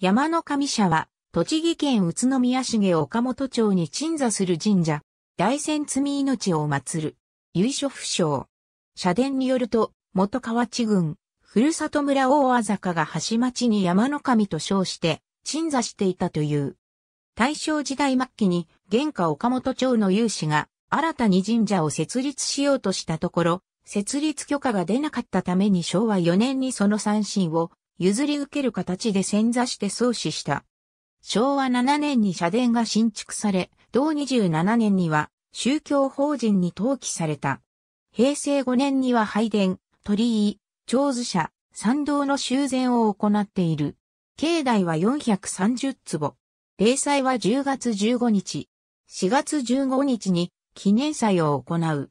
山の神社は、栃木県宇都宮市下岡本町に鎮座する神社、大仙積命を祀る、由緒不詳。社殿によると、元河内郡、ふるさと村大和坂が橋町に山の神と称して、鎮座していたという。大正時代末期に、現下岡本町の有志が、新たに神社を設立しようとしたところ、設立許可が出なかったために昭和4年にその三神を譲り受ける形で潜座して創始した。昭和7年に社殿が新築され、同27年には宗教法人に登記された。平成5年には拝殿、鳥居、長寿社、参道の修繕を行っている。境内は430坪。例祭は10月15日。4月15日に記念祭を行う。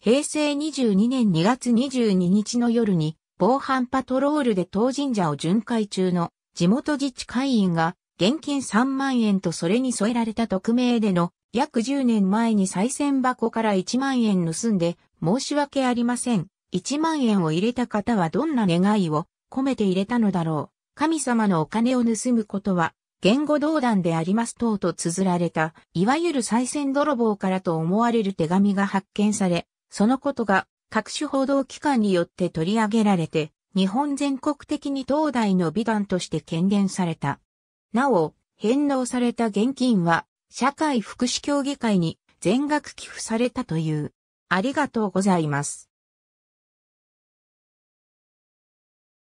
平成22年2月22日の夜に防犯パトロールで当神社を巡回中の地元自治会員が現金3万円とそれに添えられた匿名での約10年前に再選箱から1万円盗んで申し訳ありません。1万円を入れた方はどんな願いを込めて入れたのだろう。神様のお金を盗むことは言語道断であります等と綴られた、いわゆる再選泥棒からと思われる手紙が発見され、そのことが各種報道機関によって取り上げられて、日本全国的に東大の美談として権限された。なお、返納された現金は、社会福祉協議会に全額寄付されたという。ありがとうございます。